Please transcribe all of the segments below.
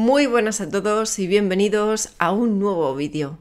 Muy buenas a todos y bienvenidos a un nuevo vídeo.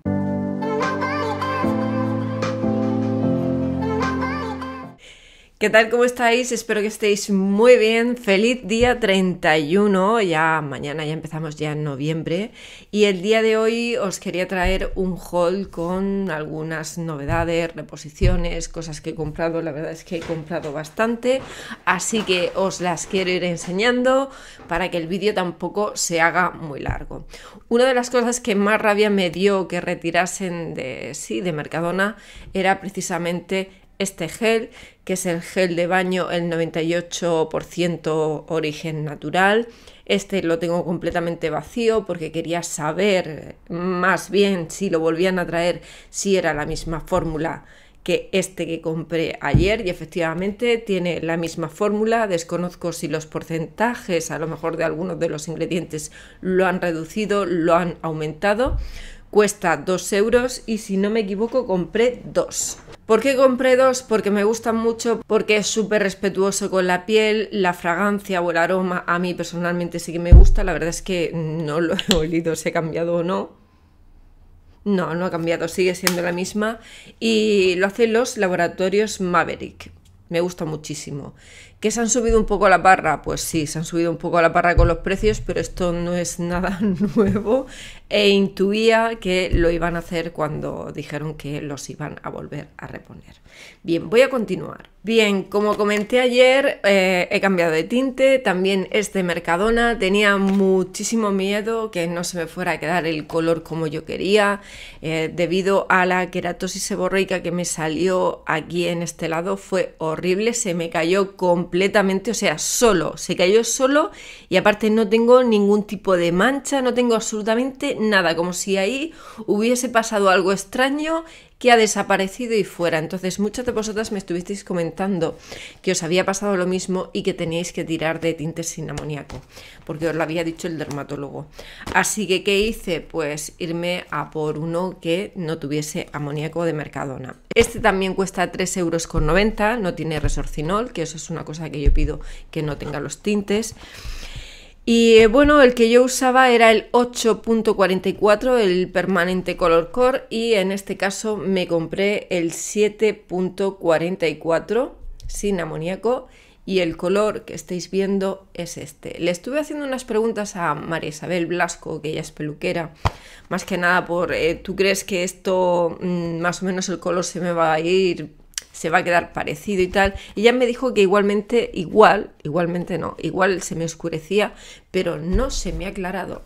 ¿Qué tal? ¿Cómo estáis? Espero que estéis muy bien. Feliz día 31. Ya mañana ya empezamos ya en noviembre. Y el día de hoy os quería traer un haul con algunas novedades, reposiciones, cosas que he comprado. La verdad es que he comprado bastante. Así que os las quiero ir enseñando para que el vídeo tampoco se haga muy largo. Una de las cosas que más rabia me dio que retirasen de sí, de Mercadona, era precisamente este gel, que es el gel de baño, el 98% origen natural. Este lo tengo completamente vacío porque quería saber más bien si lo volvían a traer, si era la misma fórmula que este que compré ayer y efectivamente tiene la misma fórmula. Desconozco si los porcentajes, a lo mejor de algunos de los ingredientes, lo han reducido, lo han aumentado. Cuesta 2 euros y si no me equivoco compré dos ¿Por qué compré dos? Porque me gustan mucho, porque es súper respetuoso con la piel, la fragancia o el aroma a mí personalmente sí que me gusta, la verdad es que no lo he olido se ha cambiado o no. No, no ha cambiado, sigue siendo la misma y lo hacen los laboratorios Maverick me gusta muchísimo. ¿Que se han subido un poco la barra? Pues sí, se han subido un poco la barra con los precios, pero esto no es nada nuevo e intuía que lo iban a hacer cuando dijeron que los iban a volver a reponer. Bien, voy a continuar. Bien, como comenté ayer, eh, he cambiado de tinte, también de este Mercadona, tenía muchísimo miedo que no se me fuera a quedar el color como yo quería, eh, debido a la queratosis seborreica que me salió aquí en este lado, fue horrible, se me cayó completamente, o sea, solo, se cayó solo y aparte no tengo ningún tipo de mancha, no tengo absolutamente nada, como si ahí hubiese pasado algo extraño que ha desaparecido y fuera. Entonces, muchas de vosotras me estuvisteis comentando que os había pasado lo mismo y que teníais que tirar de tintes sin amoníaco, porque os lo había dicho el dermatólogo. Así que, ¿qué hice? Pues irme a por uno que no tuviese amoníaco de Mercadona. Este también cuesta 3,90 euros, no tiene resorcinol, que eso es una cosa que yo pido que no tenga los tintes. Y eh, bueno, el que yo usaba era el 8.44, el permanente color core, y en este caso me compré el 7.44 sin amoníaco y el color que estáis viendo es este. Le estuve haciendo unas preguntas a María Isabel Blasco, que ella es peluquera, más que nada por, eh, ¿tú crees que esto, mm, más o menos el color se me va a ir se va a quedar parecido y tal. Y ya me dijo que igualmente, igual, igualmente no, igual se me oscurecía, pero no se me ha aclarado.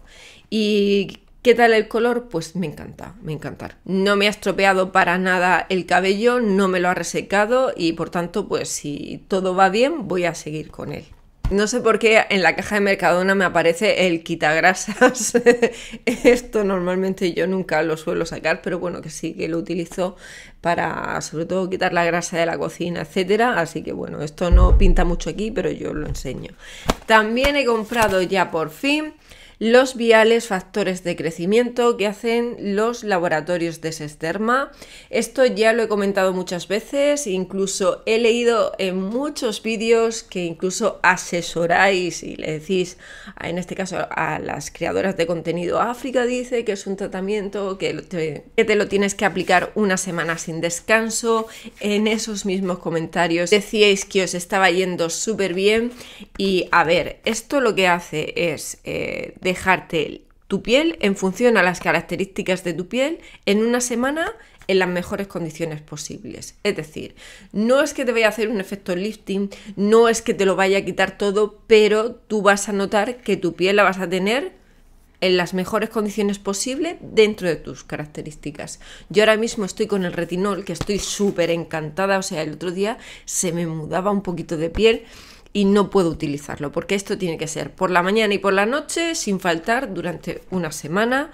Y ¿Qué tal el color? Pues me encanta, me encanta. No me ha estropeado para nada el cabello, no me lo ha resecado y por tanto, pues si todo va bien, voy a seguir con él. No sé por qué en la caja de Mercadona me aparece el quitagrasas. Esto normalmente yo nunca lo suelo sacar, pero bueno, que sí que lo utilizo para sobre todo quitar la grasa de la cocina, etcétera. Así que bueno, esto no pinta mucho aquí, pero yo lo enseño. También he comprado ya por fin los viales factores de crecimiento que hacen los laboratorios de Sesterma. Esto ya lo he comentado muchas veces, incluso he leído en muchos vídeos que incluso asesoráis y le decís, en este caso a las creadoras de contenido, África dice que es un tratamiento que te, lo tienes que aplicar una semana sin descanso. En esos mismos comentarios decíais que os estaba yendo súper bien y a ver, esto lo que hace es... Eh, dejarte tu piel en función a las características de tu piel en una semana en las mejores condiciones posibles. Es decir, no es que te vaya a hacer un efecto lifting, no es que te lo vaya a quitar todo, pero tú vas a notar que tu piel la vas a tener en las mejores condiciones posibles dentro de tus características. Yo ahora mismo estoy con el retinol, que estoy súper encantada, o sea, el otro día se me mudaba un poquito de piel y no puedo utilizarlo, porque esto tiene que ser por la mañana y por la noche, sin faltar, durante una semana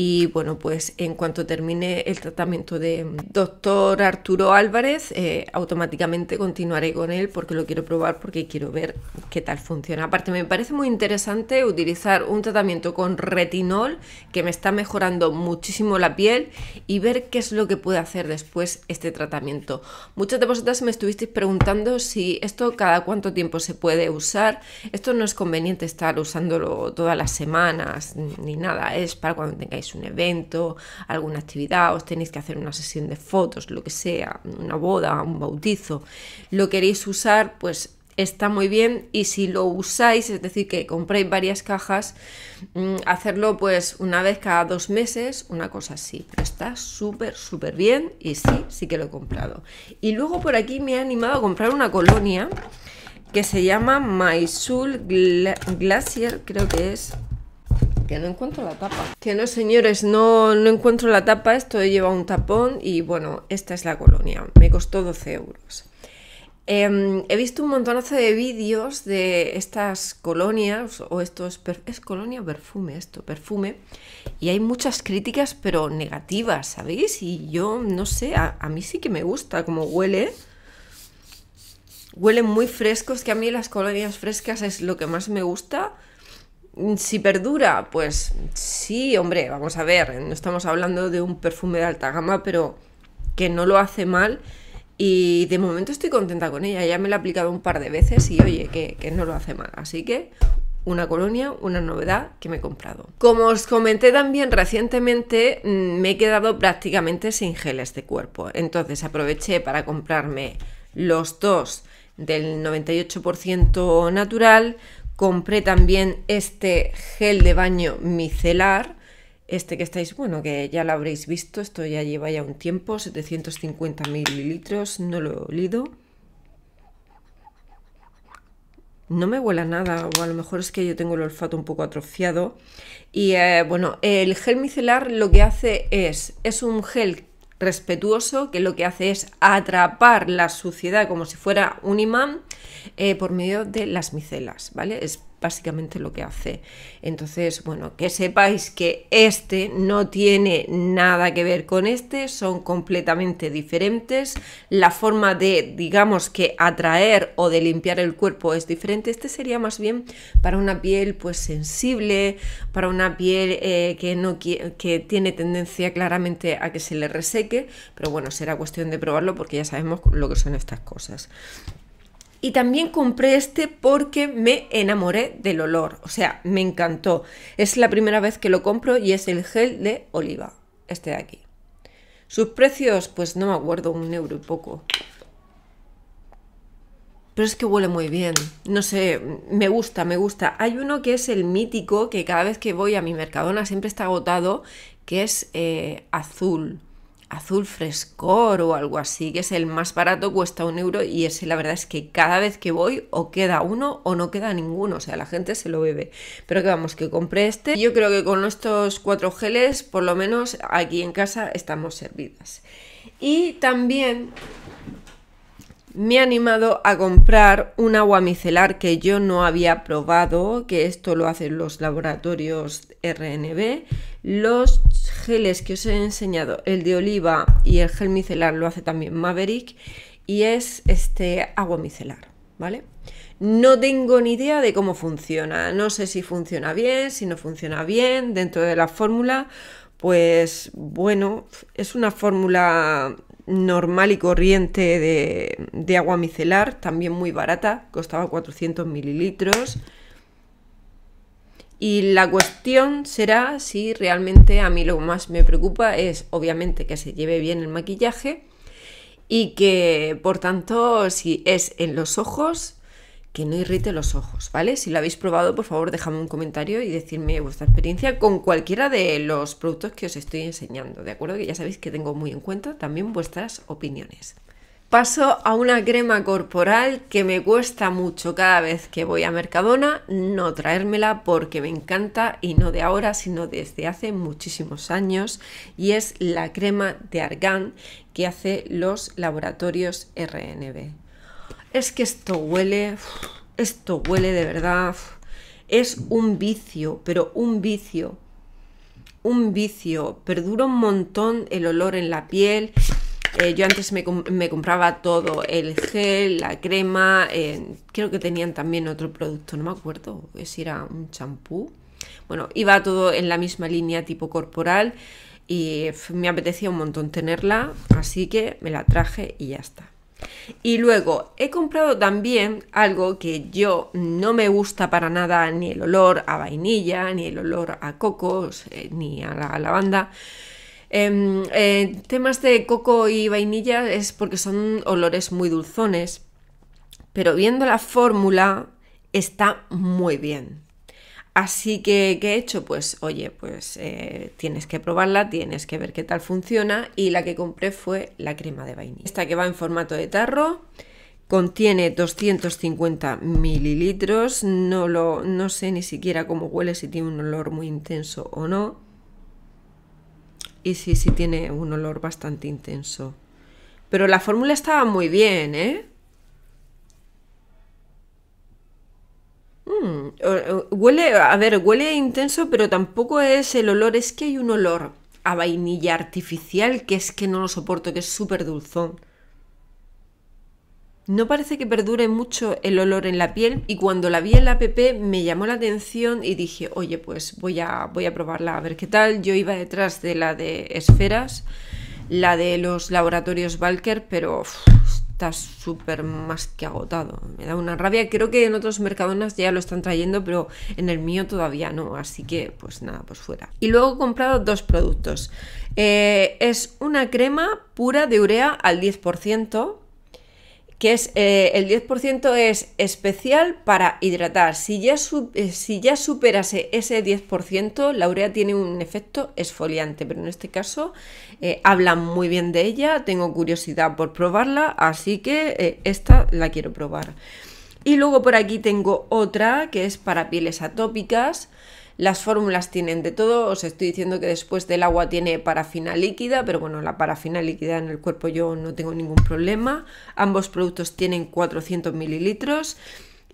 y bueno, pues en cuanto termine el tratamiento de mm, doctor Arturo Álvarez, eh, automáticamente continuaré con él porque lo quiero probar, porque quiero ver qué tal funciona. Aparte, me parece muy interesante utilizar un tratamiento con retinol que me está mejorando muchísimo la piel y ver qué es lo que puede hacer después este tratamiento. Muchas de vosotras me estuvisteis preguntando si esto cada cuánto tiempo se puede usar. Esto no es conveniente estar usándolo todas las semanas ni nada, es para cuando tengáis un evento, alguna actividad, os tenéis que hacer una sesión de fotos, lo que sea, una boda, un bautizo, lo queréis usar, pues está muy bien y si lo usáis, es decir, que compréis varias cajas, mm, hacerlo pues una vez cada dos meses, una cosa así. está súper, súper bien y sí, sí que lo he comprado. Y luego por aquí me he animado a comprar una colonia que se llama Soul Glacier, creo que es, que no encuentro la tapa. Que no, señores, no, encuentro la tapa. Esto lleva un tapón y bueno, esta es la colonia. Me costó 12 euros. Em, he visto un montonazo de vídeos de estas colonias o estos... ¿Es colonia perfume esto? Perfume. Y hay muchas críticas, pero negativas, ¿sabéis? Y yo, no sé, a, mí sí que me gusta como huele. Huele muy fresco. Es que a mí las colonias frescas es lo que más me gusta. Mm, si perdura, pues sí, hombre, vamos a ver, no estamos hablando de un perfume de alta gama, pero que no lo hace mal y de momento estoy contenta con ella, ya me la he aplicado un par de veces y oye, que, no lo hace mal, así que una colonia, una novedad que me he comprado. Como os comenté también recientemente, mm, me he quedado prácticamente sin geles de cuerpo, entonces aproveché para comprarme los dos del 98% natural, Compré también este gel de baño micelar. Este que estáis, bueno, que ya lo habréis visto, esto ya lleva ya un tiempo, 750 mililitros, no lo he olido. No me huela nada, o a lo mejor es que yo tengo el olfato un poco atrofiado. Y eh, bueno, el gel micelar lo que hace es, es un gel respetuoso que lo que hace es atrapar la suciedad como si fuera un imán eh, por medio de las micelas, ¿vale? Es básicamente lo que hace. Entonces, bueno, que sepáis que este no tiene nada que ver con este, son completamente diferentes. La forma de, digamos que atraer o de limpiar el cuerpo es diferente. Este sería más bien para una piel pues sensible, para una piel eh, que, no, que tiene tendencia claramente a que se le reseque, pero bueno, será cuestión de probarlo porque ya sabemos lo que son estas cosas. Y también compré este porque me enamoré del olor, o sea, me encantó. Es la primera vez que lo compro y es el gel de oliva, este de aquí. Sus precios, pues no me acuerdo, un euro y poco. Pero es que huele muy bien, no sé, me gusta, me gusta. Hay uno que es el mítico, que cada vez que voy a mi Mercadona siempre está agotado, que es eh, azul azul frescor o algo así, que es el más barato, cuesta un euro y ese la verdad es que cada vez que voy o queda uno o no queda ninguno, o sea, la gente se lo bebe. Pero que vamos, que compré este. Yo creo que con estos cuatro geles, por lo menos aquí en casa estamos servidas. Y también me ha animado a comprar un agua micelar que yo no había probado, que esto lo hacen los laboratorios RNB, los geles que os he enseñado, el de oliva y el gel micelar lo hace también Maverick y es este agua micelar, ¿vale? No tengo ni idea de cómo funciona, no sé si funciona bien, si no funciona bien dentro de la fórmula, pues bueno, es una fórmula normal y corriente de, de, agua micelar, también muy barata, costaba 400 mililitros. Y la cuestión será si realmente a mí lo más me preocupa es obviamente que se lleve bien el maquillaje y que por tanto si es en los ojos que no irrite los ojos, ¿vale? Si lo habéis probado, por favor, dejadme un comentario y decirme vuestra experiencia con cualquiera de los productos que os estoy enseñando, ¿de acuerdo? Que ya sabéis que tengo muy en cuenta también vuestras opiniones. Paso a una crema corporal que me cuesta mucho cada vez que voy a Mercadona no traérmela porque me encanta y no de ahora sino desde hace muchísimos años y es la crema de argán que hace los laboratorios RNB. Es que esto huele, esto huele de verdad, es un vicio, pero un vicio un vicio, perdura un montón el olor en la piel eh, yo antes me, compraba todo, el gel, la crema, eh, creo que tenían también otro producto, no me acuerdo si era un champú. Bueno, iba todo en la misma línea tipo corporal y me apetecía un montón tenerla, así que me la traje y ya está. Y luego he comprado también algo que yo no me gusta para nada, ni el olor a vainilla, ni el olor a cocos, eh, ni a la lavanda. Em, eh, temas de coco y vainilla es porque son olores muy dulzones, pero viendo la fórmula está muy bien. Así que, ¿qué he hecho? Pues, oye, pues eh, tienes que probarla, tienes que ver qué tal funciona y la que compré fue la crema de vainilla. Esta que va en formato de tarro, contiene 250 mililitros, no, lo, no sé ni siquiera cómo huele, si tiene un olor muy intenso o no. Sí sí, sí tiene un olor bastante intenso. Pero la fórmula estaba muy bien, ¿eh? Mm, huele, a ver, huele intenso, pero tampoco es el olor, es que hay un olor a vainilla artificial que es que no lo soporto, que es súper dulzón. No parece que perdure mucho el olor en la piel y cuando la vi en la app me llamó la atención y dije, oye, pues voy a, voy a probarla a ver qué tal. Yo iba detrás de la de esferas, la de los laboratorios Valker, pero está súper más que agotado. Me da una rabia. Creo que en otros mercadonas ya lo están trayendo, pero en el mío todavía no. Así que, pues nada, pues fuera. Y luego he comprado dos productos. Eh, es una crema pura de urea al 10% que es eh, el 10% es especial para hidratar. Si ya, eh, si ya superase ese 10%, la urea tiene un efecto esfoliante, pero en este caso eh, hablan muy bien de ella, tengo curiosidad por probarla, así que esta la quiero probar. Y luego por aquí tengo otra que es para pieles atópicas. Las fórmulas tienen de todo, os estoy diciendo que después del agua tiene parafina líquida, pero bueno, la parafina líquida en el cuerpo yo no tengo ningún problema. Ambos productos tienen 400 mililitros.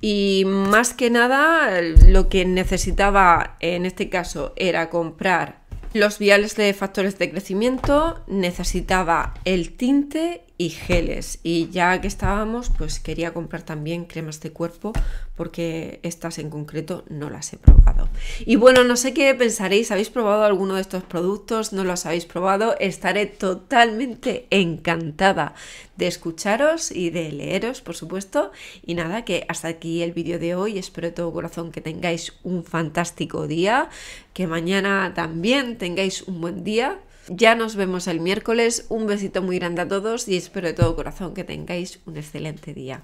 Y más que nada, lo que necesitaba en este caso era comprar los viales de factores de crecimiento, necesitaba el tinte y geles. Y ya que estábamos, pues quería comprar también cremas de cuerpo porque estas en concreto no las he probado. Y bueno, no sé qué pensaréis, ¿habéis probado alguno de estos productos? ¿No los habéis probado? Estaré totalmente encantada de escucharos y de leeros, por supuesto. Y nada, que hasta aquí el vídeo de hoy. Espero de todo corazón que tengáis un fantástico día, que mañana también tengáis un buen día. Ya nos vemos el miércoles. Un besito muy grande a todos y espero de todo corazón que tengáis un excelente día.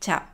Chao.